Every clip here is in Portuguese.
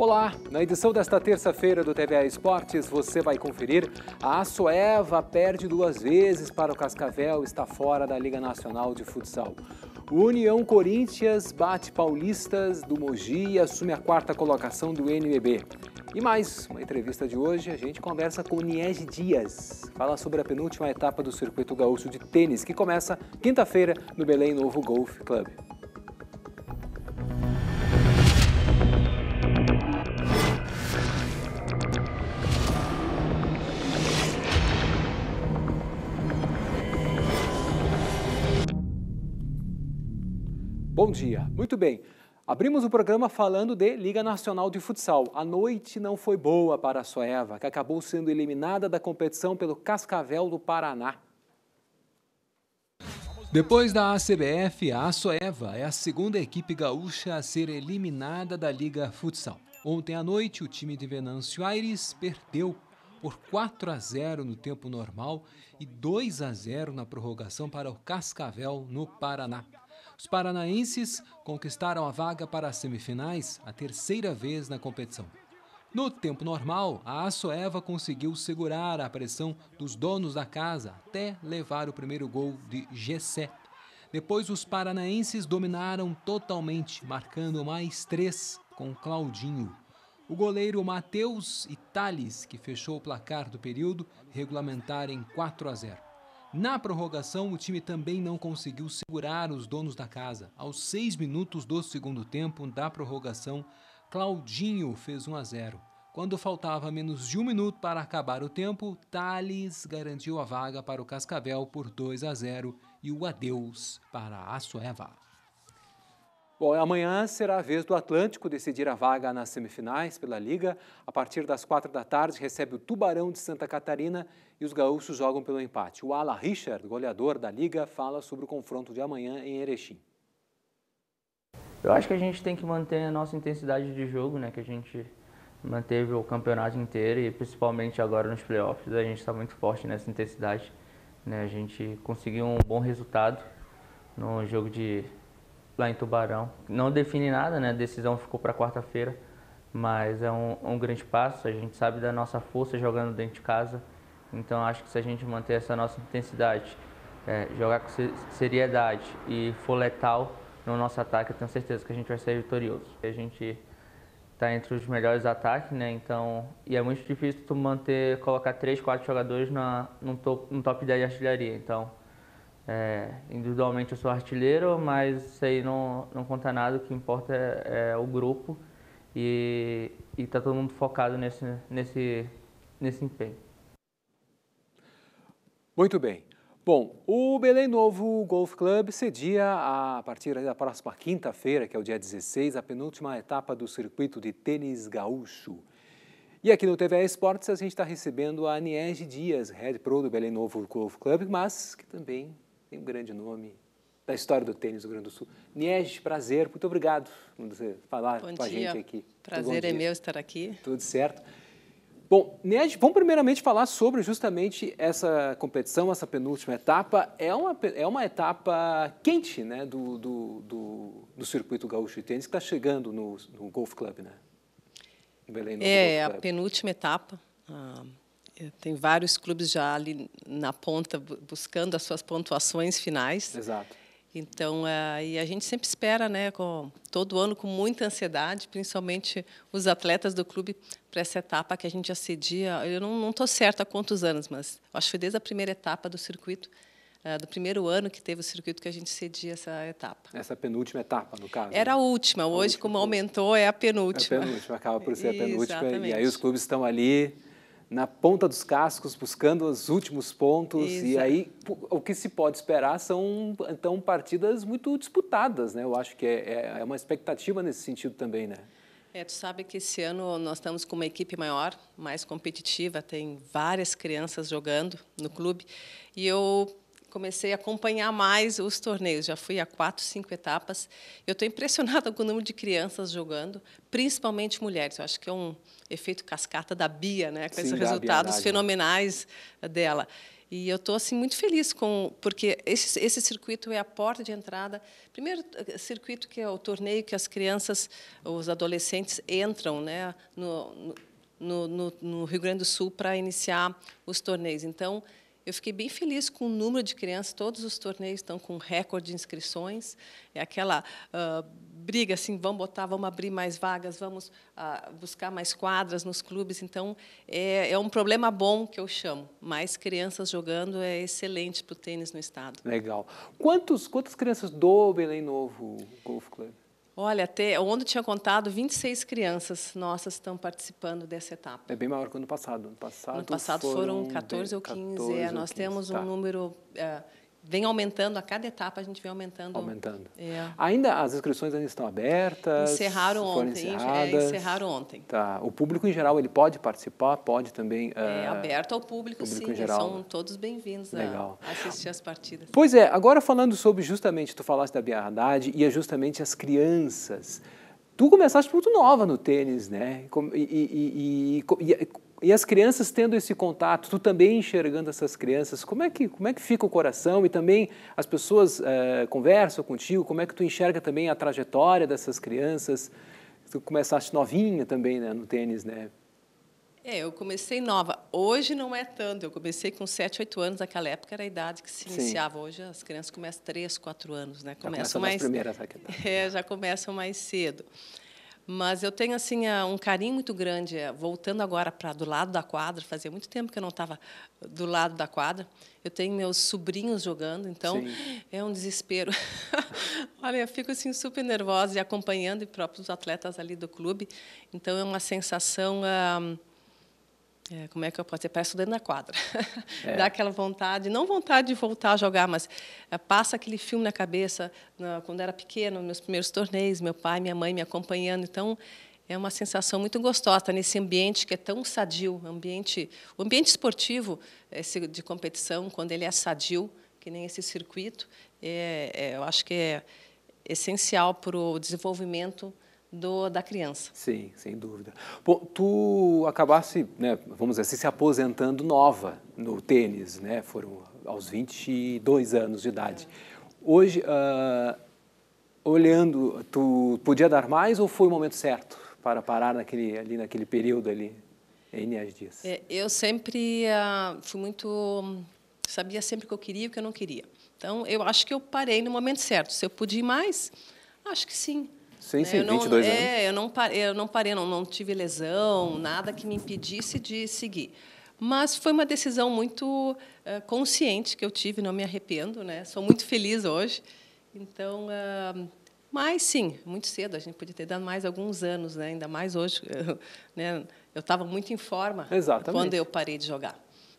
Olá, na edição desta terça-feira do TVA Esportes, você vai conferir a Assoeva perde duas vezes para o Cascavel, está fora da Liga Nacional de Futsal. O União Corinthians bate Paulistas do Mogi e assume a quarta colocação do NBB. E mais, uma entrevista de hoje, a gente conversa com Niege Dias. Fala sobre a penúltima etapa do Circuito Gaúcho de Tênis, que começa quinta-feira no Belém Novo Golf Club. Bom dia. Muito bem. Abrimos o programa falando de Liga Nacional de Futsal. A noite não foi boa para a Soeva, que acabou sendo eliminada da competição pelo Cascavel do Paraná. Depois da ACBF, a Soeva é a segunda equipe gaúcha a ser eliminada da Liga Futsal. Ontem à noite, o time de Venâncio Aires perdeu por 4 a 0 no tempo normal e 2 a 0 na prorrogação para o Cascavel no Paraná. Os paranaenses conquistaram a vaga para as semifinais, a terceira vez na competição. No tempo normal, a Assoeva conseguiu segurar a pressão dos donos da casa até levar o primeiro gol de Gessé. Depois, os paranaenses dominaram totalmente, marcando mais três com Claudinho. O goleiro Matheus e que fechou o placar do período regulamentar em 4 a 0. Na prorrogação, o time também não conseguiu segurar os donos da casa. Aos seis minutos do segundo tempo da prorrogação, Claudinho fez 1 a 0. Quando faltava menos de um minuto para acabar o tempo, Thales garantiu a vaga para o Cascavel por 2 a 0 e o adeus para a Sueva. Bom, amanhã será a vez do Atlântico decidir a vaga nas semifinais pela Liga. A partir das quatro da tarde, recebe o Tubarão de Santa Catarina e os gaúchos jogam pelo empate. O Ala Richard, goleador da Liga, fala sobre o confronto de amanhã em Erechim. Eu acho que a gente tem que manter a nossa intensidade de jogo, né? Que a gente manteve o campeonato inteiro e principalmente agora nos playoffs. A gente está muito forte nessa intensidade. Né? A gente conseguiu um bom resultado no jogo de lá em Tubarão. Não define nada, né? A decisão ficou para quarta-feira, mas é um, um, grande passo. A gente sabe da nossa força jogando dentro de casa, então acho que se a gente manter essa nossa intensidade, é, jogar com seriedade e for letal no nosso ataque, eu tenho certeza que a gente vai ser vitorioso. A gente está entre os melhores ataques, né? Então, e é muito difícil tu manter, colocar três, quatro jogadores na, no top, num top 10 de artilharia. Então, é, individualmente eu sou artilheiro, mas isso aí não, não conta nada, o que importa é, é o grupo e, e tá todo mundo focado nesse, nesse, nesse empenho. Muito bem. Bom, o Belém Novo Golf Club cedia a partir da próxima quinta-feira, que é o dia 16, a penúltima etapa do circuito de tênis gaúcho. E aqui no TVA Esportes a gente está recebendo a Niege Dias, Head Pro do Belém Novo Golf Club, mas que também tem um grande nome da história do tênis do Rio Grande do Sul. Niege, prazer, muito obrigado por você falar bom com a gente aqui. Prazer é meu estar aqui. Tudo certo. Bom, Niege, vamos primeiramente falar sobre justamente essa competição, essa penúltima etapa. É uma, é uma etapa quente né, do, do, do, do circuito gaúcho de tênis que está chegando no, no Golf Club, né? Em Belém, no é, Golf Club. a penúltima etapa. Ah é, tem vários clubes já ali na ponta buscando as suas pontuações finais. Exato. Então, uh, e a gente sempre espera, né, com, todo ano com muita ansiedade, principalmente os atletas do clube, para essa etapa que a gente acedia. Eu não estou certa há quantos anos, mas acho que foi desde a primeira etapa do circuito, é, do primeiro ano que teve o circuito que a gente cedia essa etapa. Essa penúltima etapa, no caso? Era a né? última. Hoje, a última, como aumentou, é a penúltima. É a penúltima, acaba por ser a penúltima. Exatamente. E aí os clubes estão ali na ponta dos cascos, buscando os últimos pontos. Isso. E aí, o que se pode esperar são, então, partidas muito disputadas, né? Eu acho que é, é, é uma expectativa nesse sentido também, né? É, tu sabe que esse ano nós estamos com uma equipe maior, mais competitiva, tem várias crianças jogando no clube. E eu comecei a acompanhar mais os torneios. Já fui a quatro, cinco etapas. Eu estou impressionada com o número de crianças jogando, principalmente mulheres. Eu acho que é um efeito cascata da Bia, né? Com Sim, esses resultados Bia, né? fenomenais né? dela. E eu estou assim muito feliz com porque esse, esse circuito é a porta de entrada. Primeiro eh, circuito que é o torneio que as crianças, os adolescentes entram, né? No, no, no, no Rio Grande do Sul para iniciar os torneios. Então eu fiquei bem feliz com o número de crianças. Todos os torneios estão com recorde de inscrições. É aquela uh, briga assim, vamos botar, vamos abrir mais vagas, vamos uh, buscar mais quadras nos clubes. Então é, é um problema bom que eu chamo. Mais crianças jogando é excelente para o tênis no estado. Legal. Quantos, quantas crianças do Belém Novo Golf Club? Olha, até onde tinha contado, 26 crianças nossas estão participando dessa etapa. É bem maior que o ano passado. No passado, ano passado foram, foram 14 ou 15. 14 é, nós 15, temos tá. um número é, vem aumentando, a cada etapa a gente vem aumentando. Aumentando. É. Ainda as inscrições ainda estão abertas? Encerraram ontem. É, encerraram ontem. Tá. O público em geral, ele pode participar, pode também... É, eh, aberto ao público, público sim. Em geral. São né? todos bem-vindos a, a assistir as partidas. Pois é, agora falando sobre justamente, tu falaste da Bia Haddad e é justamente as crianças... Tu começaste muito nova no tênis, né? E, e, e, e, as crianças tendo esse contato, tu também enxergando essas crianças, como é que, como é que fica o coração? E também as pessoas é, conversam contigo, como é que tu enxerga também a trajetória dessas crianças? Tu começaste novinha também né, no tênis, né? É, eu comecei nova. Hoje não é tanto. Eu comecei com 7, 8 anos. Naquela época era a idade que se iniciava. Sim. Hoje as crianças começam 3, 4 anos, né? Começam mais. Primeiras, é, já começam mais cedo. Mas eu tenho assim um carinho muito grande. É, voltando agora para do lado da quadra, fazia muito tempo que eu não estava do lado da quadra. Eu tenho meus sobrinhos jogando, então Sim. é um desespero. Olha, eu fico assim super nervosa e acompanhando os próprios atletas ali do clube. Então é uma sensação ah, é, como é que eu posso dizer? Parece dentro da quadra. É. Dá aquela vontade, não vontade de voltar a jogar, mas é, passa aquele filme na cabeça, na, quando era pequeno, meus primeiros torneios, meu pai, minha mãe me acompanhando. Então, é uma sensação muito gostosa nesse ambiente que é tão sadio. Ambiente, o ambiente esportivo esse de competição, quando ele é sadio, que nem esse circuito, é, é eu acho que é essencial para o desenvolvimento do, da criança. Sim, sem dúvida. Bom, tu acabasse, né, vamos dizer assim, se aposentando nova no tênis, né? Foram aos 22 anos de idade. Hoje, uh, olhando, tu podia dar mais ou foi o momento certo para parar naquele, ali naquele período ali, Enéas Dias? É, eu sempre uh, fui muito... Sabia sempre o que eu queria e o que eu não queria. Então, eu acho que eu parei no momento certo. Se eu podia mais, acho que sim. Sim, né, sim, eu 22 é, anos. É, eu não parei, eu não, parei não, não tive lesão, nada que me impedisse de seguir. Mas foi uma decisão muito uh, consciente que eu tive, não me arrependo, né? Sou muito feliz hoje. Então, uh, mas sim, muito cedo, a gente podia ter dado mais alguns anos, né? ainda mais hoje. Eu, né? Eu estava muito em forma Exatamente. quando eu parei de jogar.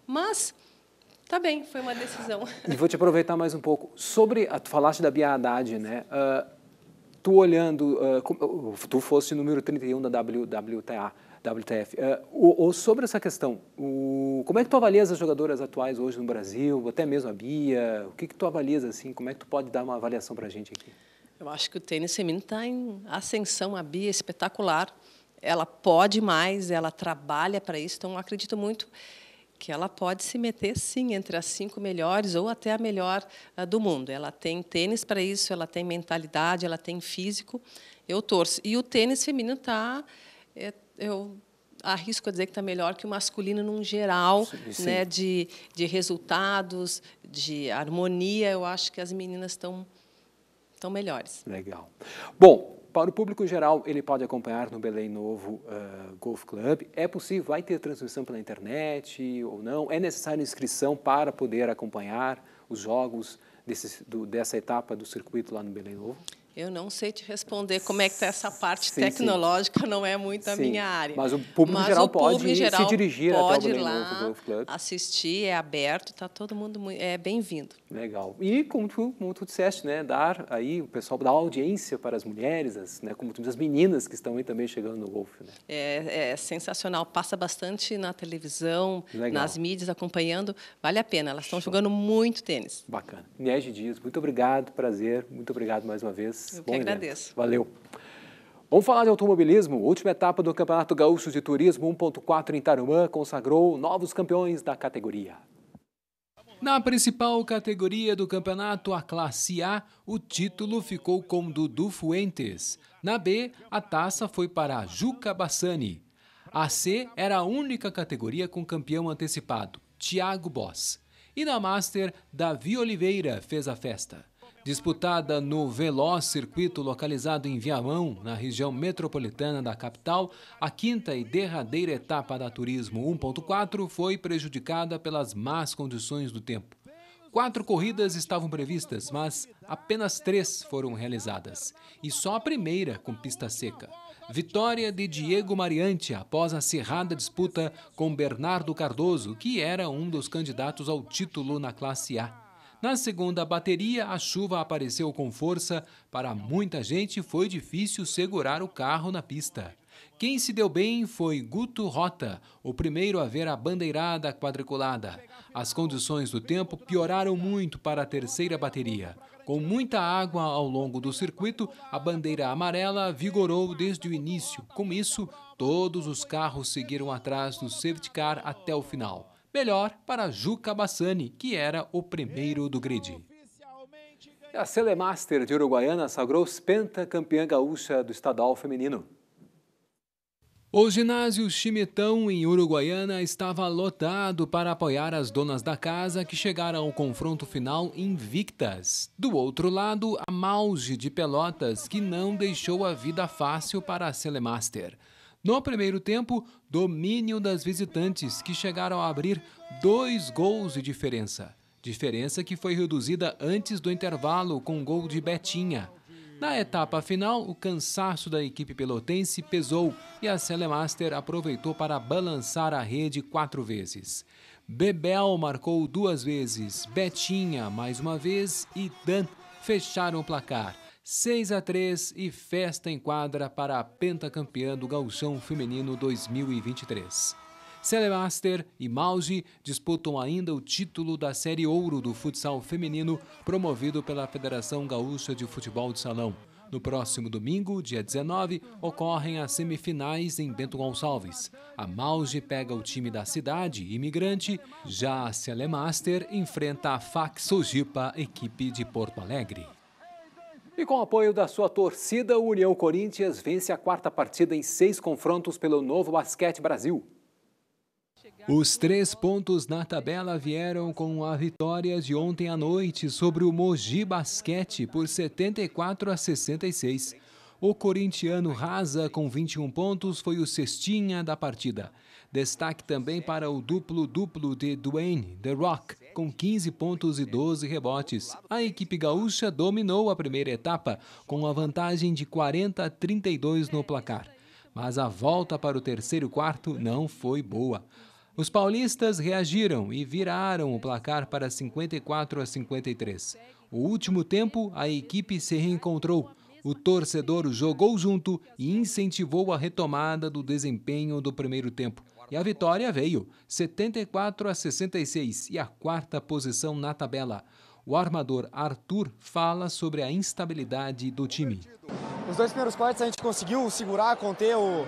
Mas, tá bem, foi uma decisão. E vou te aproveitar mais um pouco. Sobre, a, tu falaste da Bia Haddad, né? Uh, tu olhando, uh, tu fosse número 31 da WWTA, WTF. Uh, ah, ou, ou, sobre essa questão, o, como é que tu avalias as jogadoras atuais hoje no Brasil, até mesmo a Bia? O que, que tu avalias assim? Como é que tu pode dar uma avaliação para a gente aqui? Eu acho que o tênis feminino está em ascensão, a Bia é espetacular. Ela pode mais, ela trabalha para isso, então eu acredito muito que ela pode se meter sim entre as cinco melhores ou até a melhor ah, do mundo. Ela tem tênis para isso, ela tem mentalidade, ela tem físico. Eu torço. E o tênis feminino está, é, eu arrisco a dizer que está melhor que o masculino num geral, sim, sim. né, de, de resultados, de harmonia. Eu acho que as meninas estão estão melhores. Legal. Bom, para o público geral, ele pode acompanhar no Belém Novo uh, Golf Club. É possível, vai ter transmissão pela internet ou não? É necessária inscrição para poder acompanhar os jogos desse, do, dessa etapa do circuito lá no Belém Novo? Eu não sei te responder como é que está essa parte sim, tecnológica, sim. não é muito a minha área. Mas o público Mas geral o público pode geral se dirigir pode até o lá, Pode ir lá, assistir, é aberto, está todo mundo é bem-vindo. Legal. E como tu, como tu disseste, né, dar aí o pessoal dar audiência para as mulheres, as, né, como tu diz, as meninas que estão aí também chegando no golfe. Né? É, é, sensacional, passa bastante na televisão, Legal. nas mídias, acompanhando, vale a pena. Elas estão jogando muito tênis. Bacana. Inés Dias, muito obrigado, prazer, muito obrigado mais uma vez. Eu Bom que evento. agradeço. Valeu. Vamos falar de automobilismo. Última etapa do Campeonato Gaúcho de Turismo 1.4 em Tarumã consagrou novos campeões da categoria. Na principal categoria do campeonato, a classe A, o título ficou com Dudu Fuentes. Na B, a taça foi para Juca Bassani. A C era a única categoria com campeão antecipado, Thiago Boss. E na Master, Davi Oliveira fez a festa. Disputada no veloz circuito localizado em Viamão, na região metropolitana da capital, a quinta e derradeira etapa da Turismo 1.4 foi prejudicada pelas más condições do tempo. Quatro corridas estavam previstas, mas apenas três foram realizadas, e só a primeira com pista seca. Vitória de Diego Mariante após a cerrada disputa com Bernardo Cardoso, que era um dos candidatos ao título na classe A. Na segunda bateria, a chuva apareceu com força. Para muita gente, foi difícil segurar o carro na pista. Quem se deu bem foi Guto Rota, o primeiro a ver a bandeirada quadriculada. As condições do tempo pioraram muito para a terceira bateria. Com muita água ao longo do circuito, a bandeira amarela vigorou desde o início. Com isso, todos os carros seguiram atrás do safety car até o final. Melhor para Juca Bassani, que era o primeiro do grid. A Celemaster de Uruguaiana sagrou-se pentacampeã gaúcha do estadual feminino. O ginásio Chimitão, em Uruguaiana, estava lotado para apoiar as donas da casa que chegaram ao confronto final invictas. Do outro lado, a Mauge de Pelotas, que não deixou a vida fácil para a Celemaster. No primeiro tempo, domínio das visitantes, que chegaram a abrir dois gols de diferença. Diferença que foi reduzida antes do intervalo com o gol de Betinha. Na etapa final, o cansaço da equipe pelotense pesou e a Celemaster aproveitou para balançar a rede quatro vezes. Bebel marcou duas vezes, Betinha mais uma vez e Dan fecharam o placar. 6 a 3 e festa em quadra para a pentacampeã do Gauchão Feminino 2023. Celemaster e Mauge disputam ainda o título da Série Ouro do futsal feminino promovido pela Federação Gaúcha de Futebol de Salão. No próximo domingo, dia 19, ocorrem as semifinais em Bento Gonçalves. A Mauge pega o time da cidade, imigrante, já a Celemaster enfrenta a FAC Sojipa, equipe de Porto Alegre. E com o apoio da sua torcida, o União Corinthians vence a quarta partida em seis confrontos pelo Novo Basquete Brasil. Os três pontos na tabela vieram com a vitória de ontem à noite sobre o Mogi Basquete por 74 a 66. O corintiano rasa com 21 pontos, foi o cestinha da partida. Destaque também para o duplo-duplo de Dwayne The Rock, com 15 pontos e 12 rebotes. A equipe gaúcha dominou a primeira etapa, com a vantagem de 40 a 32 no placar. Mas a volta para o terceiro quarto não foi boa. Os paulistas reagiram e viraram o placar para 54 a 53. O último tempo, a equipe se reencontrou. O torcedor jogou junto e incentivou a retomada do desempenho do primeiro tempo. E a vitória veio, 74 a 66, e a quarta posição na tabela. O armador Arthur fala sobre a instabilidade do time. Os dois primeiros quartos a gente conseguiu segurar, conter o,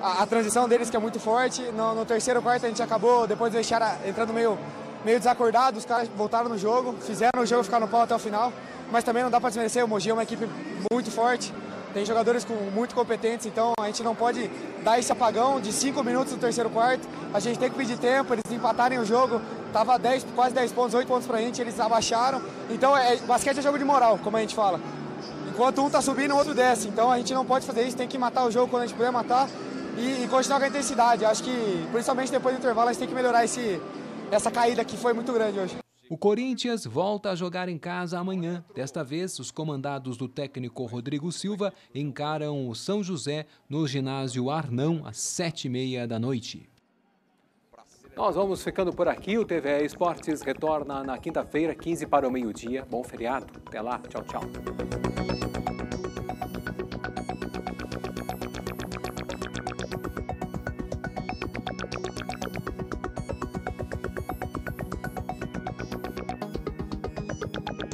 a, a, transição deles, que é muito forte. No, no terceiro quarto a gente acabou, depois de deixar entrando meio, meio desacordado, os caras voltaram no jogo, fizeram o jogo ficar no pau até o final mas também não dá para desmerecer, o Mogi é uma equipe muito forte, tem jogadores com, muito competentes, então a gente não pode dar esse apagão de 5 minutos no terceiro quarto, a gente tem que pedir tempo, eles empatarem o jogo, tava 10, quase 10 pontos, 8 pontos para a gente, eles abaixaram, então é, basquete é jogo de moral, como a gente fala. Enquanto um tá subindo, o outro desce, então a gente não pode fazer isso, tem que matar o jogo quando a gente puder matar e, e continuar com a intensidade, acho que principalmente depois do intervalo a gente tem que melhorar esse, essa caída que foi muito grande hoje. O Corinthians volta a jogar em casa amanhã. Desta vez, os comandados do técnico Rodrigo Silva encaram o São José no ginásio Arnão às sete e meia da noite. Nós vamos ficando por aqui. O TVE Esportes retorna na quinta-feira, 15 para o meio-dia. Bom feriado. Até lá. Tchau, tchau. Thank you.